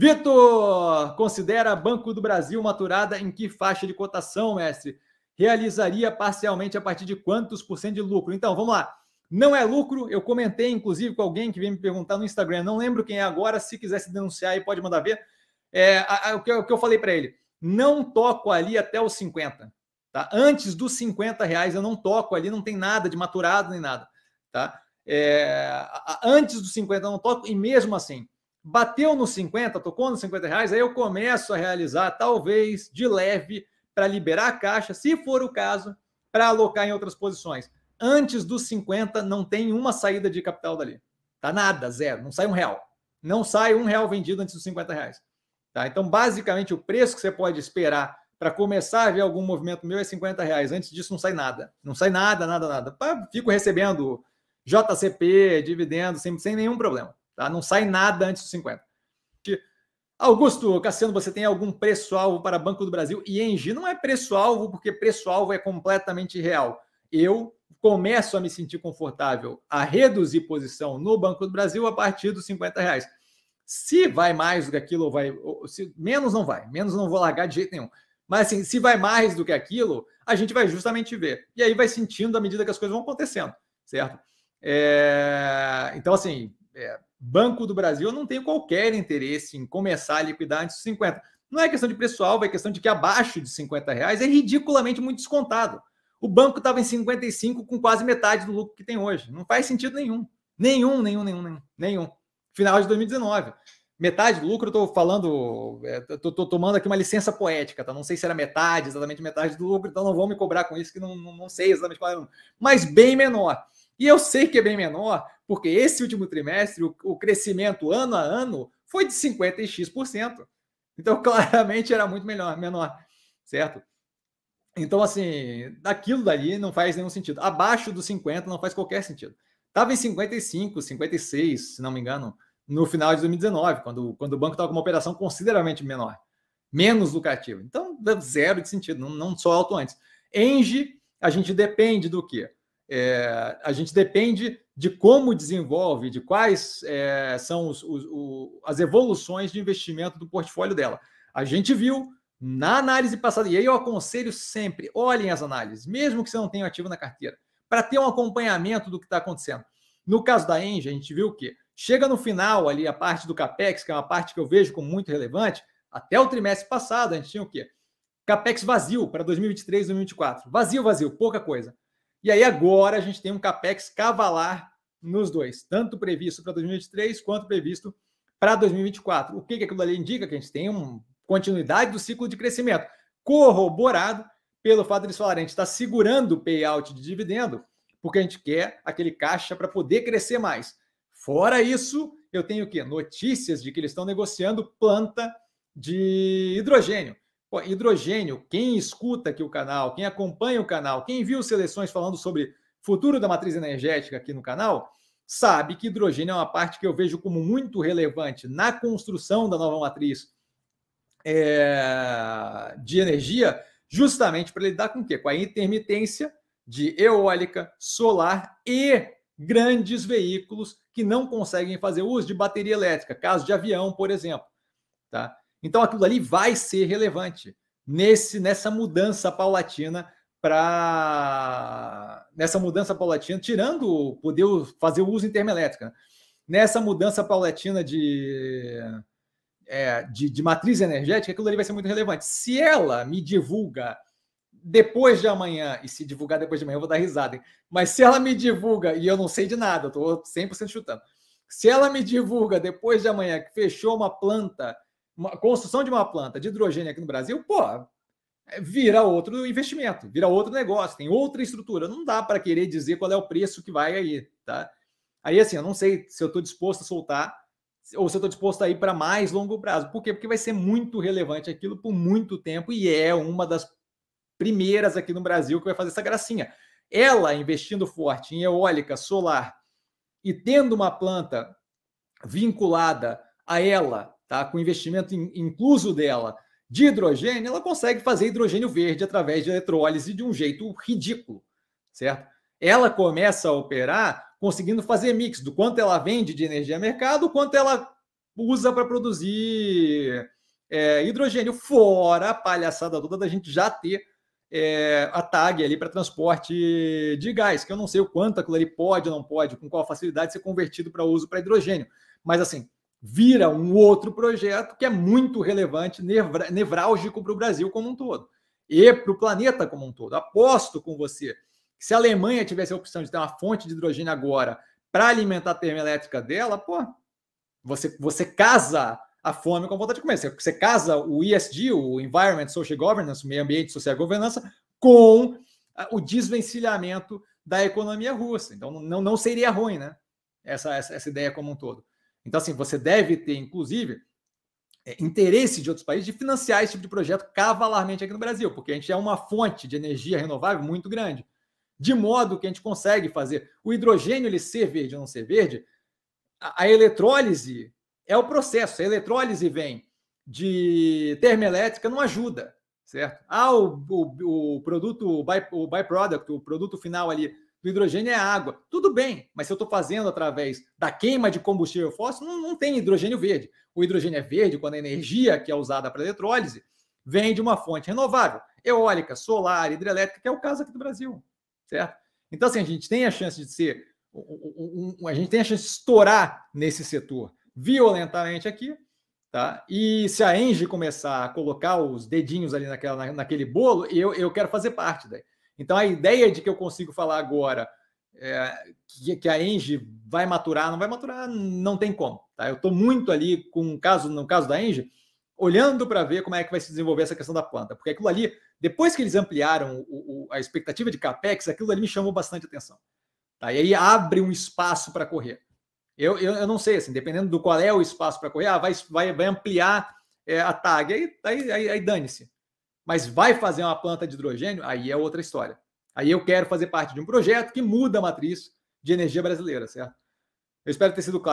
Vitor, considera Banco do Brasil maturada em que faixa de cotação, mestre? Realizaria parcialmente a partir de quantos por cento de lucro? Então, vamos lá. Não é lucro, eu comentei, inclusive, com alguém que veio me perguntar no Instagram, não lembro quem é agora, se quiser se denunciar aí pode mandar ver. É, a, a, o, que, o que eu falei para ele, não toco ali até os 50. Tá? Antes dos 50 reais eu não toco ali, não tem nada de maturado nem nada. Tá? É, a, antes dos 50 eu não toco e mesmo assim, Bateu nos 50, tocou nos 50 reais, aí eu começo a realizar, talvez, de leve, para liberar a caixa, se for o caso, para alocar em outras posições. Antes dos 50, não tem uma saída de capital dali. Tá nada, zero. Não sai um real. Não sai um real vendido antes dos 50 reais. Tá? Então, basicamente, o preço que você pode esperar para começar a ver algum movimento meu é 50 reais. Antes disso, não sai nada. Não sai nada, nada, nada. Fico recebendo JCP, dividendo, sem, sem nenhum problema. Tá? Não sai nada antes dos 50. Augusto, Cassiano, você tem algum preço-alvo para Banco do Brasil? E Engie não é preço-alvo, porque preço-alvo é completamente real. Eu começo a me sentir confortável a reduzir posição no Banco do Brasil a partir dos 50 reais. Se vai mais do que aquilo, ou vai. se, menos não vai, menos não vou largar de jeito nenhum. Mas assim, se vai mais do que aquilo, a gente vai justamente ver. E aí vai sentindo à medida que as coisas vão acontecendo, certo? É, então, assim, é, Banco do Brasil não tem qualquer interesse em começar a liquidar antes de 50. Não é questão de pessoal, é questão de que abaixo de 50 reais é ridiculamente muito descontado. O banco estava em 55 com quase metade do lucro que tem hoje. Não faz sentido nenhum. Nenhum, nenhum, nenhum, nenhum. nenhum. Final de 2019. Metade do lucro, eu estou falando, estou é, tomando aqui uma licença poética, tá? Não sei se era metade, exatamente metade do lucro, então não vou me cobrar com isso, que não, não, não sei exatamente qual era. Mas bem menor. E eu sei que é bem menor, porque esse último trimestre, o, o crescimento ano a ano foi de 50x%. Então, claramente era muito melhor, menor, certo? Então, assim, daquilo dali não faz nenhum sentido. Abaixo dos 50 não faz qualquer sentido. Estava em 55, 56, se não me engano, no final de 2019, quando, quando o banco estava com uma operação consideravelmente menor, menos lucrativa. Então, zero de sentido, não, não só alto antes. Engie, a gente depende do quê? É, a gente depende de como desenvolve, de quais é, são os, os, as evoluções de investimento do portfólio dela. A gente viu na análise passada, e aí eu aconselho sempre: olhem as análises, mesmo que você não tenha ativo na carteira, para ter um acompanhamento do que está acontecendo. No caso da Engie, a gente viu que chega no final ali a parte do CAPEX, que é uma parte que eu vejo como muito relevante, até o trimestre passado a gente tinha o quê? CAPEX vazio para 2023, 2024. Vazio, vazio, pouca coisa. E aí agora a gente tem um capex cavalar nos dois, tanto previsto para 2023 quanto previsto para 2024. O que, que aquilo ali indica? Que a gente tem uma continuidade do ciclo de crescimento, corroborado pelo fato de eles falarem, a gente está segurando o payout de dividendo, porque a gente quer aquele caixa para poder crescer mais. Fora isso, eu tenho o quê? Notícias de que eles estão negociando planta de hidrogênio. Pô, hidrogênio, quem escuta aqui o canal, quem acompanha o canal, quem viu seleções falando sobre futuro da matriz energética aqui no canal, sabe que hidrogênio é uma parte que eu vejo como muito relevante na construção da nova matriz é, de energia, justamente para lidar com o quê? Com a intermitência de eólica, solar e grandes veículos que não conseguem fazer uso de bateria elétrica, caso de avião, por exemplo. Tá? Então aquilo ali vai ser relevante nesse nessa mudança paulatina para nessa mudança paulatina, tirando poder fazer o uso intermelétrica, né? nessa mudança paulatina de, é, de, de matriz energética, aquilo ali vai ser muito relevante. Se ela me divulga depois de amanhã, e se divulgar depois de amanhã, eu vou dar risada, hein? mas se ela me divulga, e eu não sei de nada, eu estou 100% chutando, se ela me divulga depois de amanhã que fechou uma planta uma construção de uma planta de hidrogênio aqui no Brasil, pô, é, vira outro investimento, vira outro negócio, tem outra estrutura. Não dá para querer dizer qual é o preço que vai aí, tá? Aí, assim, eu não sei se eu estou disposto a soltar ou se eu estou disposto a ir para mais longo prazo. Por quê? Porque vai ser muito relevante aquilo por muito tempo e é uma das primeiras aqui no Brasil que vai fazer essa gracinha. Ela investindo forte em eólica, solar e tendo uma planta vinculada a ela tá? com investimento in, incluso dela de hidrogênio, ela consegue fazer hidrogênio verde através de eletrólise de um jeito ridículo, certo? Ela começa a operar conseguindo fazer mix do quanto ela vende de energia mercado, o quanto ela usa para produzir é, hidrogênio, fora a palhaçada toda da gente já ter é, a tag ali para transporte de gás, que eu não sei o quanto aquilo ali pode ou não pode, com qual facilidade ser convertido para uso para hidrogênio. Mas assim, vira um outro projeto que é muito relevante, nevrálgico para o Brasil como um todo e para o planeta como um todo. Aposto com você que se a Alemanha tivesse a opção de ter uma fonte de hidrogênio agora para alimentar a termoelétrica dela, pô, você, você casa a fome com a vontade de comer. Você, você casa o ESG, o Environment Social Governance, o meio ambiente social governança, com o desvencilhamento da economia russa. Então não, não seria ruim, né? Essa, essa, essa ideia como um todo. Então, assim, você deve ter, inclusive, é, interesse de outros países de financiar esse tipo de projeto cavalarmente aqui no Brasil, porque a gente é uma fonte de energia renovável muito grande. De modo que a gente consegue fazer o hidrogênio ele ser verde ou não ser verde, a, a eletrólise é o processo. A eletrólise vem de termoelétrica, não ajuda, certo? Ah, o, o, o produto, o byproduct, o produto final ali do hidrogênio é água. Tudo bem, mas se eu estou fazendo através da queima de combustível fóssil, não, não, tem hidrogênio verde. O hidrogênio é verde quando a energia que é usada para eletrólise vem de uma fonte renovável, eólica, solar, hidrelétrica, que é o caso aqui do Brasil, certo? Então, assim, a gente tem a chance de ser, um, um, um, a gente tem a chance de estourar nesse setor violentamente aqui, tá? E se a Engie começar a colocar os dedinhos ali naquela, na, naquele bolo, eu, eu quero fazer parte daí. Então, a ideia de que eu consigo falar agora é, que, que, a Engie vai maturar, não vai maturar, não tem como. Tá? Eu estou muito ali com um caso, no caso da Engie, olhando para ver como é que vai se desenvolver essa questão da planta, porque aquilo ali, depois que eles ampliaram o, o, a expectativa de capex, aquilo ali me chamou bastante atenção. Tá? E aí abre um espaço para correr. Eu, eu, eu, não sei, assim, dependendo do qual é o espaço para correr, ah, vai, vai, vai ampliar é, a tag, aí, aí, aí, aí dane-se mas vai fazer uma planta de hidrogênio, aí é outra história. Aí eu quero fazer parte de um projeto que muda a matriz de energia brasileira, certo? Eu espero ter sido claro.